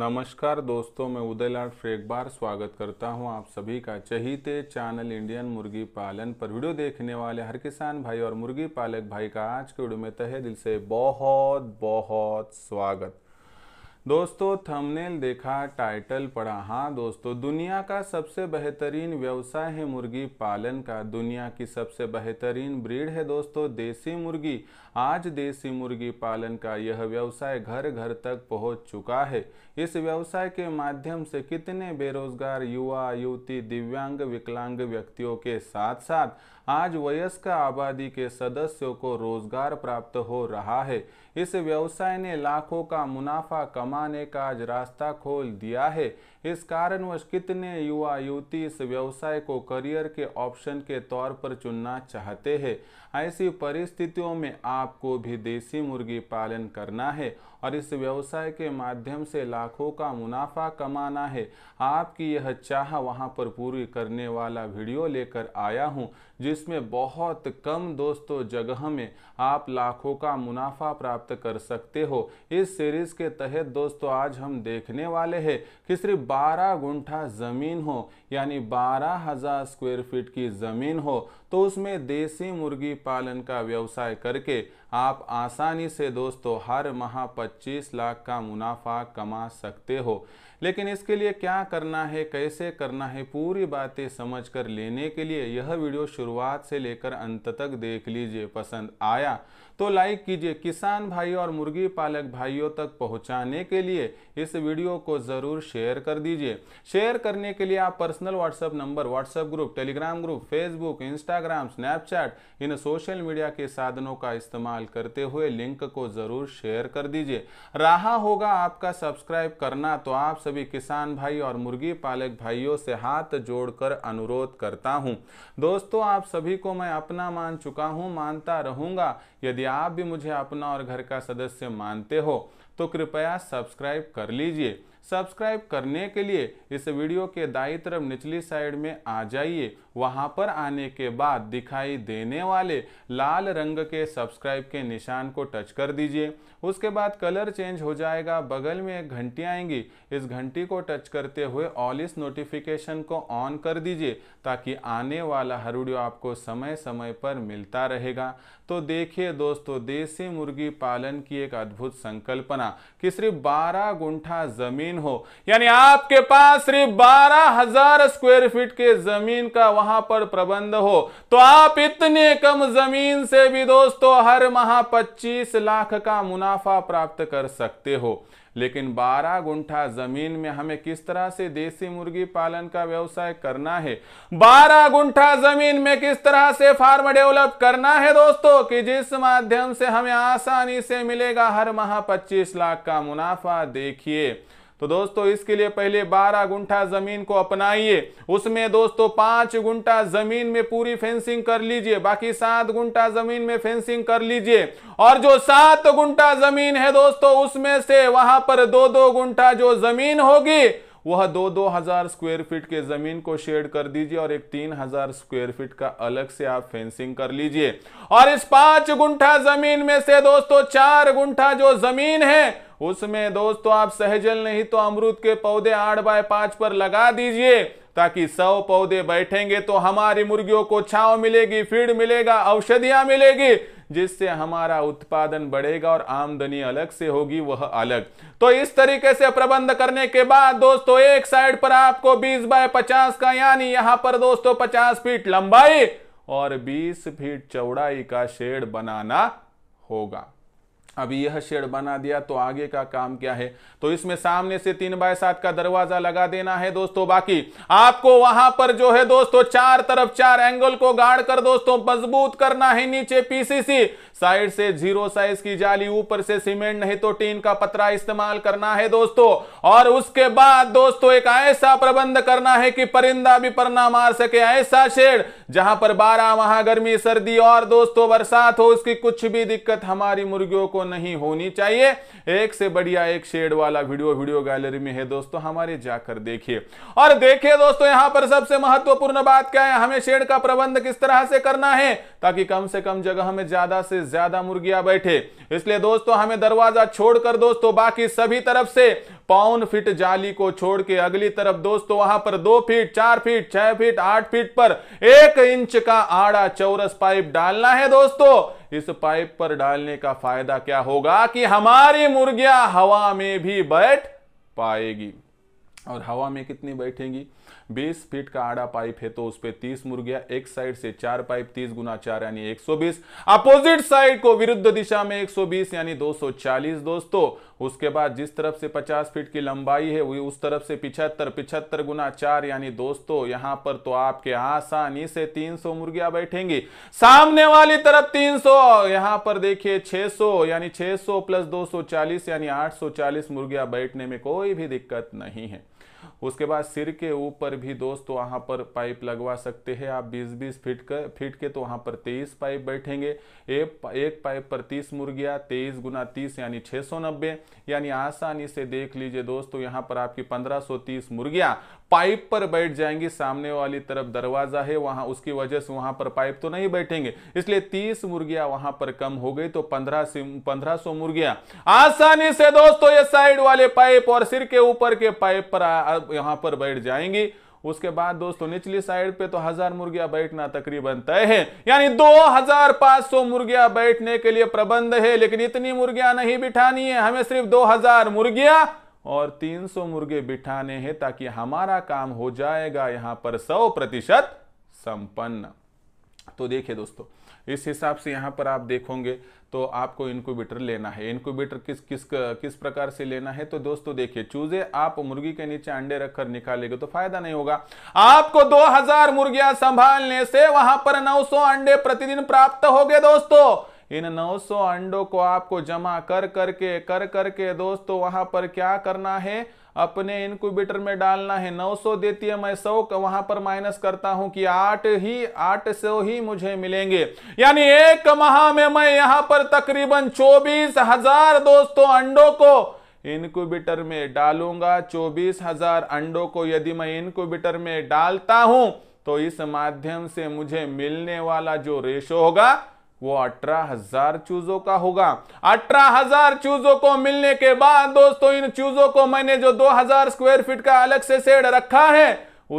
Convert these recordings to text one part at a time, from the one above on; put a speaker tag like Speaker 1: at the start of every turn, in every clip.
Speaker 1: नमस्कार दोस्तों मैं उदय लाल बार स्वागत करता हूं आप सभी का चहीते चैनल इंडियन मुर्गी पालन पर वीडियो देखने वाले हर किसान भाई और मुर्गी पालक भाई का आज के वीडियो में तहे दिल से बहुत बहुत स्वागत दोस्तों थंबनेल देखा टाइटल पढ़ा हाँ दोस्तों दुनिया का सबसे बेहतरीन व्यवसाय है मुर्गी पालन का दुनिया की सबसे बेहतरीन ब्रीड है दोस्तों देसी मुर्गी आज देसी मुर्गी पालन का यह व्यवसाय घर घर तक पहुंच चुका है इस व्यवसाय के माध्यम से कितने बेरोजगार युवा युवती दिव्यांग विकलांग व्यक्तियों के साथ साथ आज वयस्क आबादी के सदस्यों को रोजगार प्राप्त हो रहा है इस व्यवसाय ने लाखों का मुनाफा कमाने का आज रास्ता खोल दिया है इस कारणवश कितने युवा युवती इस व्यवसाय को करियर के ऑप्शन के तौर पर चुनना चाहते हैं ऐसी परिस्थितियों में आपको भी देसी मुर्गी पालन करना है और इस व्यवसाय के माध्यम से लाखों का मुनाफा कमाना है आपकी यह चाह वहाँ पर पूरी करने वाला वीडियो लेकर आया हूँ जिसमें बहुत कम दोस्तों जगह में आप लाखों का मुनाफा प्राप्त कर सकते हो इस सीरीज के तहत दोस्तों आज हम देखने वाले हैं कि सिर्फ बारह गुंठा ज़मीन हो यानी बारह हज़ार स्क्वायर फीट की ज़मीन हो तो उसमें देसी मुर्गी पालन का व्यवसाय करके आप आसानी से दोस्तों हर माह 25 लाख का मुनाफा कमा सकते हो लेकिन इसके लिए क्या करना है कैसे करना है पूरी बातें समझ कर लेने के लिए यह वीडियो शुरुआत से लेकर अंत तक देख लीजिए पसंद आया तो लाइक कीजिए किसान भाई और मुर्गी पालक भाइयों तक पहुंचाने के लिए इस वीडियो को ज़रूर शेयर कर दीजिए शेयर करने के लिए आप personal WhatsApp number WhatsApp group Telegram group Facebook insta Instagram Snapchat इन सोशल मीडिया के साधनों का इस्तेमाल करते हुए लिंक को जरूर शेयर कर दीजिए रहा होगा आपका सब्सक्राइब करना तो आप सभी किसान भाई और मुर्गी पालक भाइयों से हाथ जोड़कर अनुरोध करता हूँ दोस्तों आप सभी को मैं अपना मान चुका हूँ मानता रहूंगा यदि आप भी मुझे अपना और घर का सदस्य मानते हो तो कृपया सब्सक्राइब कर लीजिए सब्सक्राइब करने के लिए इस वीडियो के दाई तरफ निचली साइड में आ जाइए वहां पर आने के बाद दिखाई देने वाले लाल रंग के सब्सक्राइब के निशान को टच कर दीजिए उसके बाद कलर चेंज हो जाएगा बगल में एक घंटी आएंगी इस घंटी को टच करते हुए ऑल इस नोटिफिकेशन को ऑन कर दीजिए ताकि आने वाला हर वीडियो आपको समय समय पर मिलता रहेगा तो देखिए दोस्तों देसी मुर्गी पालन की एक अद्भुत संकल्पना कि सिर्फ बारह गुंठा जमीन हो यानी आपके पास सिर्फ बारह हजार स्क्वायर फीट के जमीन का वहां वहां पर प्रबंध हो तो आप इतने कम जमीन से भी दोस्तों हर माह 25 लाख का मुनाफा प्राप्त कर सकते हो लेकिन 12 गुंठा जमीन में हमें किस तरह से देसी मुर्गी पालन का व्यवसाय करना है 12 गुंठा जमीन में किस तरह से फार्म डेवलप करना है दोस्तों कि जिस माध्यम से हमें आसानी से मिलेगा हर माह 25 लाख का मुनाफा देखिए तो दोस्तों इसके लिए पहले बारह गुंठा जमीन को अपनाइए उसमें दोस्तों पांच गुंठा जमीन में पूरी फेंसिंग कर लीजिए बाकी सात गुंठा जमीन में फेंसिंग कर लीजिए और जो सात गुंठा जमीन है दोस्तों उसमें से वहां पर दो दो गुंठा जो जमीन होगी वह दो दो हजार स्क्वायर फीट के जमीन को शेड कर दीजिए और एक तीन हजार स्क्वायर फीट का अलग से आप फेंसिंग कर लीजिए और इस पांच गुंठा जमीन में से दोस्तों चार गुंठा जो जमीन है उसमें दोस्तों आप सहजल नहीं तो अमरुद के पौधे आठ बाय पांच पर लगा दीजिए ताकि सौ पौधे बैठेंगे तो हमारी मुर्गियों को छाव मिलेगी फीड मिलेगा औषधियां मिलेगी जिससे हमारा उत्पादन बढ़ेगा और आमदनी अलग से होगी वह अलग तो इस तरीके से प्रबंध करने के बाद दोस्तों एक साइड पर आपको 20 बाय 50 का यानी यहां पर दोस्तों 50 फीट लंबाई और 20 फीट चौड़ाई का शेड बनाना होगा अभी यह शेड बना दिया तो आगे का काम क्या है तो इसमें सामने से तीन बाय सात का दरवाजा लगा देना है दोस्तों बाकी आपको वहां पर जो है दोस्तों चार तरफ चार एंगल को गाड़ कर दोस्तों मजबूत करना है नीचे पीसीसी साइड से जीरो साइज की जाली ऊपर से सीमेंट नहीं तो टीन का पतरा इस्तेमाल करना है दोस्तों और उसके बाद दोस्तों एक ऐसा प्रबंध करना है कि परिंदा भी परना मार सके ऐसा शेड जहां पर बारह वहां गर्मी सर्दी और दोस्तों बरसात हो उसकी कुछ भी दिक्कत हमारी मुर्गियों को नहीं होनी चाहिए एक से बढ़िया एक शेड वाला वीडियो वीडियो गैलरी में है दोस्तों हमारे जाकर देखिए और देखिए दोस्तों यहां पर सबसे महत्वपूर्ण बात क्या है हमें शेड का प्रबंध किस तरह से करना है ताकि कम से कम जगह में ज्यादा से ज्यादा मुर्गियां बैठे इसलिए दोस्तों हमें दरवाजा छोड़कर दोस्तों बाकी सभी तरफ से पौन फीट जाली को छोड़ के अगली तरफ दोस्तों वहां पर दो फीट चार फीट छह फीट आठ फीट पर एक इंच का आड़ा चौरस पाइप डालना है दोस्तों इस पाइप पर डालने का फायदा क्या होगा कि हमारी मुर्गियां हवा में भी बैठ पाएगी और हवा में कितनी बैठेंगी 20 फीट का आड़ा पाइप है तो उस पर तीस मुर्गियां एक साइड से चार पाइप 30 गुना चार यानी 120 अपोजिट साइड को विरुद्ध दिशा में 120 यानी 240 दोस्तों उसके बाद जिस तरफ से 50 फीट की लंबाई है वही उस तरफ से पिछहत्तर पिछहत्तर गुना चार यानी दोस्तों यहां पर तो आपके आसानी से 300 मुर्गियां बैठेंगी सामने वाली तरफ 300 यहां पर देखिए 600 यानी 600 प्लस 240 यानी 840 मुर्गियां बैठने में कोई भी दिक्कत नहीं है उसके बाद सिर के ऊपर भी दोस्तों वहाँ पर पाइप लगवा सकते हैं आप 20-20 फीट का फीट के तो वहाँ पर 23 पाइप बैठेंगे एक एक पाइप पर 30 मुर्गियाँ 23 गुना तीस यानी 690 यानी आसानी से देख लीजिए दोस्तों यहाँ पर आपकी 1530 मुर्गियाँ पाइप पर बैठ जाएंगी सामने वाली तरफ दरवाजा है वहां उसकी वजह से वहां पर पाइप तो नहीं बैठेंगे इसलिए तीस मुर्गियां वहां पर कम हो गई तो पंद्रह पंद्रह सौ मुर्गियां आसानी से दोस्तों ये साइड वाले पाइप और सिर के ऊपर के पाइप पर यहां पर बैठ जाएंगी उसके बाद दोस्तों निचली साइड पे तो हजार मुर्गियां बैठना तकरीबन तय है यानी दो हजार पांच सौ मुर्गियां बैठने के लिए प्रबंध है लेकिन इतनी मुर्गियां नहीं बिठानी है हमें सिर्फ दो हजार मुर्गियां और 300 मुर्गे बिठाने हैं ताकि हमारा काम हो जाएगा यहां पर 100 प्रतिशत संपन्न तो देखिए दोस्तों इस हिसाब से यहां पर आप देखोगे तो आपको इनक्यूबेटर लेना है इनक्यूबेटर किस किस किस प्रकार से लेना है तो दोस्तों देखिए चूजे आप मुर्गी के नीचे अंडे रखकर निकालेंगे तो फायदा नहीं होगा आपको 2000 मुर्गियां संभालने से वहां पर 900 अंडे प्रतिदिन प्राप्त हो दोस्तों इन 900 अंडों को आपको जमा कर करके कर करके दोस्तों वहां पर क्या करना है अपने इनक्यूबेटर में डालना है 900 देती है मैं 100 वहां पर माइनस करता हूं कि आठ ही आठ सौ ही मुझे मिलेंगे यानी एक माह में मैं यहां पर तकरीबन चौबीस हजार दोस्तों अंडों को इनक्यूबेटर में डालूंगा चौबीस हजार अंडों को यदि मैं इनक्यूबेटर में डालता हूं तो इस माध्यम से मुझे मिलने वाला जो रेशो होगा वो अठारह हजार चूजों का होगा अठारह हजार चूजों को मिलने के बाद दोस्तों इन चूजों को मैंने जो 2000 स्क्वायर फीट का अलग से सेड रखा है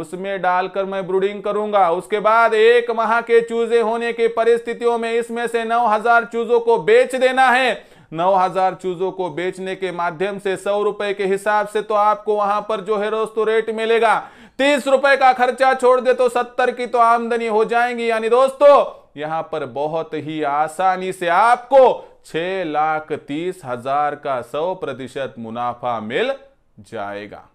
Speaker 1: उसमें डालकर मैं ब्रूडिंग करूंगा उसके बाद एक माह के चूजे होने की परिस्थितियों में इसमें से 9000 चूजों को बेच देना है 9000 चूजों को बेचने के माध्यम से सौ रुपए के हिसाब से तो आपको वहां पर जो है दोस्तों रेट मिलेगा तीस रुपए का खर्चा छोड़ दे तो सत्तर की तो आमदनी हो जाएंगी यानी दोस्तों यहां पर बहुत ही आसानी से आपको छह लाख तीस हजार का सौ प्रतिशत मुनाफा मिल जाएगा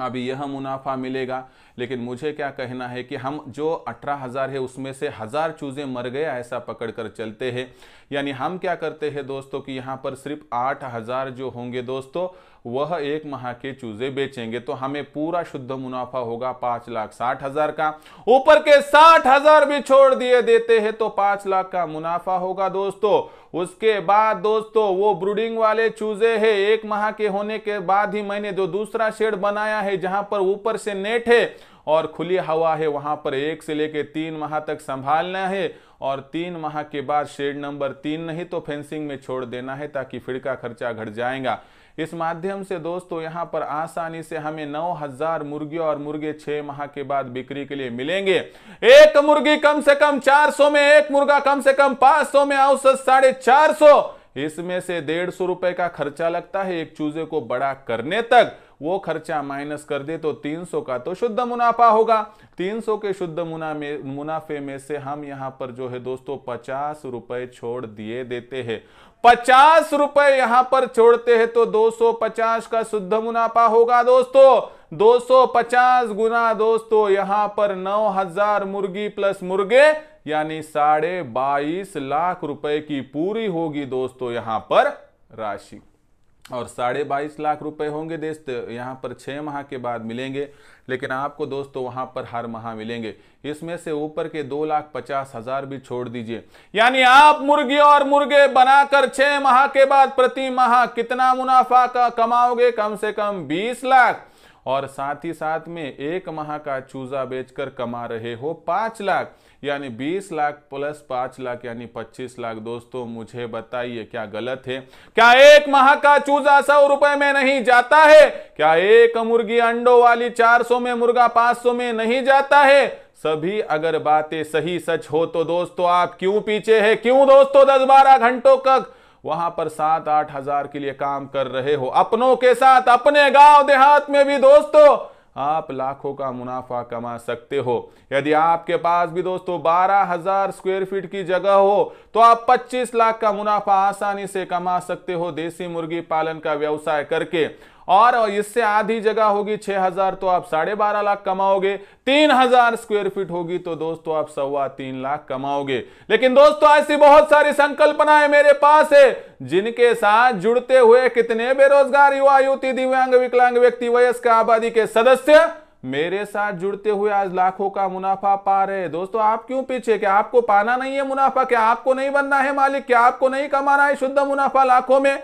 Speaker 1: अभी यह मुनाफा मिलेगा लेकिन मुझे क्या कहना है कि हम जो अठारह हज़ार है उसमें से हज़ार चूजे मर गया ऐसा पकड़ कर चलते हैं यानी हम क्या करते हैं दोस्तों कि यहां पर सिर्फ आठ हज़ार जो होंगे दोस्तों वह एक माह के चूजे बेचेंगे तो हमें पूरा शुद्ध मुनाफा होगा पांच लाख साठ हजार का ऊपर के साठ हजार भी छोड़ दिए देते हैं तो पांच लाख का मुनाफा होगा दोस्तों उसके बाद दोस्तों वो ब्रूडिंग वाले चूजे है एक माह के होने के बाद ही मैंने जो दूसरा शेड बनाया है जहां पर ऊपर से नेट है और खुली हवा है वहां पर एक से लेकर तीन माह तक संभालना है और तीन माह के बाद शेड नंबर तीन नहीं तो फेंसिंग में छोड़ देना है ताकि फिर का खर्चा घट जाएगा इस माध्यम से दोस्तों यहाँ पर आसानी से हमें नौ हजार मुर्गियों और मुर्गे छह माह के बाद बिक्री के लिए मिलेंगे एक मुर्गी कम से कम 400 में एक मुर्गा कम से कम 500 में औसत साढ़े चार सौ इसमें से डेढ़ सौ रुपए का खर्चा लगता है एक चूजे को बड़ा करने तक वो खर्चा माइनस कर दे तो 300 का तो शुद्ध मुनाफा होगा 300 के शुद्ध मुना में मुनाफे में से हम यहाँ पर जो है दोस्तों पचास रुपए छोड़ दिए देते हैं पचास रुपए यहां पर छोड़ते हैं तो 250 का शुद्ध मुनाफा होगा दोस्तों 250 गुना दोस्तों यहां पर 9000 मुर्गी प्लस मुर्गे यानी साढ़े बाईस लाख रुपए की पूरी होगी दोस्तों यहां पर राशि और साढ़े बाईस लाख रुपए होंगे देश यहां पर छह माह के बाद मिलेंगे लेकिन आपको दोस्तों वहां पर हर माह मिलेंगे इसमें से ऊपर के दो लाख पचास हजार भी छोड़ दीजिए यानी आप मुर्गी और मुर्गे बनाकर छह माह के बाद प्रति माह कितना मुनाफा का कमाओगे कम से कम बीस लाख और साथ ही साथ में एक माह का चूजा बेचकर कमा रहे हो पांच लाख यानी बीस लाख प्लस पांच लाख यानी पच्चीस लाख दोस्तों मुझे बताइए क्या गलत है क्या एक माह का चूजा सौ रुपए में नहीं जाता है क्या एक मुर्गी अंडों वाली चार सौ में मुर्गा पांच सौ में नहीं जाता है सभी अगर बातें सही सच हो तो दोस्तों आप क्यों पीछे है क्यों दोस्तों दस बारह घंटों तक वहां पर सात आठ हजार के लिए काम कर रहे हो अपनों के साथ अपने गांव देहात में भी दोस्तों आप लाखों का मुनाफा कमा सकते हो यदि आपके पास भी दोस्तों बारह हजार स्क्वेयर फीट की जगह हो तो आप 25 लाख का मुनाफा आसानी से कमा सकते हो देसी मुर्गी पालन का व्यवसाय करके और इससे आधी जगह होगी 6000 तो आप साढ़े बारह लाख कमाओगे 3000 स्क्वायर फीट होगी तो दोस्तों आप सवा तीन लाख कमाओगे लेकिन दोस्तों ऐसी बहुत सारी संकल्पनाएं मेरे पास है जिनके साथ जुड़ते हुए कितने बेरोजगार युवा युवती दिव्यांग विकलांग व्यक्ति वयस्क आबादी के सदस्य मेरे साथ जुड़ते हुए आज लाखों का मुनाफा पा रहे दोस्तों आप क्यों पीछे क्या आपको पाना नहीं है मुनाफा क्या आपको नहीं बनना है मालिक क्या आपको नहीं कमाना है शुद्ध मुनाफा लाखों में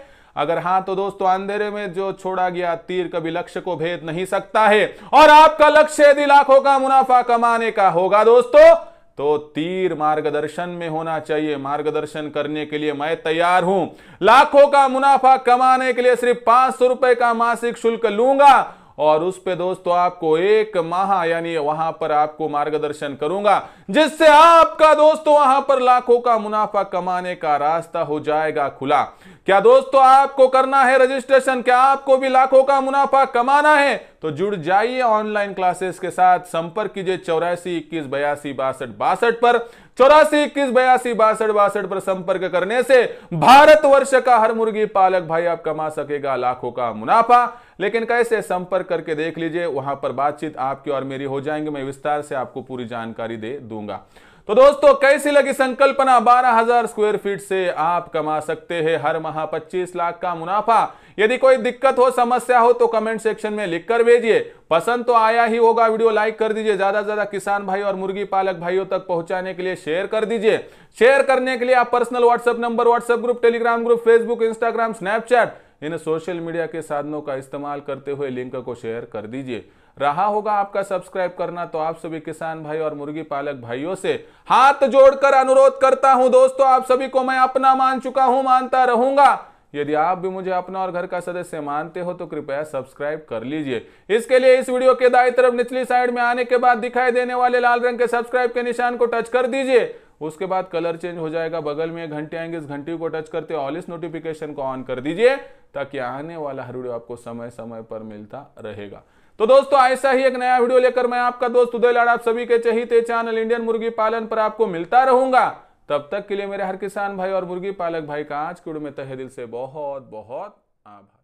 Speaker 1: अगर हां तो दोस्तों अंधेरे में जो छोड़ा गया तीर कभी लक्ष्य को भेद नहीं सकता है और आपका लक्ष्य यदि लाखों का मुनाफा कमाने का होगा दोस्तों तो तीर मार्गदर्शन में होना चाहिए मार्गदर्शन करने के लिए मैं तैयार हूं लाखों का मुनाफा कमाने के लिए सिर्फ पांच सौ रुपए का मासिक शुल्क लूंगा और उस पे दोस्तों आपको एक माह यानी वहां पर आपको मार्गदर्शन करूंगा जिससे आपका दोस्तों वहां पर लाखों का मुनाफा कमाने का रास्ता हो जाएगा खुला क्या दोस्तों तो आपको करना है रजिस्ट्रेशन क्या आपको भी लाखों का मुनाफा कमाना है तो जुड़ जाइए ऑनलाइन क्लासेस के साथ संपर्क कीजिए चौरासी इक्कीस बयासी बासठ बासठ पर चौरासी इक्कीस बयासी बासठ बासठ पर संपर्क करने से भारत वर्ष का हर मुर्गी पालक भाई आप कमा सकेगा लाखों का मुनाफा लेकिन कैसे संपर्क करके देख लीजिए वहां पर बातचीत आपकी और मेरी हो जाएंगे मैं विस्तार से आपको पूरी जानकारी दे दूंगा तो दोस्तों कैसी लगी संकल्पना 12000 स्क्वायर फीट से आप कमा सकते हैं हर माह 25 लाख का मुनाफा यदि कोई दिक्कत हो समस्या हो तो कमेंट सेक्शन में लिखकर भेजिए पसंद तो आया ही होगा वीडियो लाइक कर दीजिए ज्यादा से ज्यादा किसान भाई और मुर्गी पालक भाइयों तक पहुंचाने के लिए शेयर कर दीजिए शेयर करने के लिए आप personal WhatsApp number WhatsApp group Telegram group Facebook Instagram Snapchat इन सोशल मीडिया के साधनों का इस्तेमाल करते हुए लिंक को शेयर कर दीजिए रहा होगा आपका सब्सक्राइब करना तो आप सभी किसान भाई और मुर्गी पालक भाइयों से हाथ जोड़कर अनुरोध करता हूं दोस्तों आप सभी को मैं अपना मान चुका हूं मानता रहूंगा यदि आप भी मुझे अपना और घर का सदस्य मानते हो तो कृपया सब्सक्राइब कर लीजिए इसके लिए इस वीडियो के दाई तरफ निचली साइड में आने के बाद दिखाई देने वाले लाल रंग के सब्सक्राइब के निशान को टच कर दीजिए उसके बाद कलर चेंज हो जाएगा बगल में घंटे आएंगे इस घंटी को टच करते ऑल इस नोटिफिकेशन को ऑन कर दीजिए ताकि आने वाला हर वीडियो आपको समय समय पर मिलता रहेगा तो दोस्तों ऐसा ही एक नया वीडियो लेकर मैं आपका दोस्त उदय लाड़ आप सभी के चहीते चैनल इंडियन मुर्गी पालन पर आपको मिलता रहूंगा तब तक के लिए मेरे हर किसान भाई और मुर्गी पालक भाई का आज के वीडियो में तहे दिल से बहुत बहुत आभार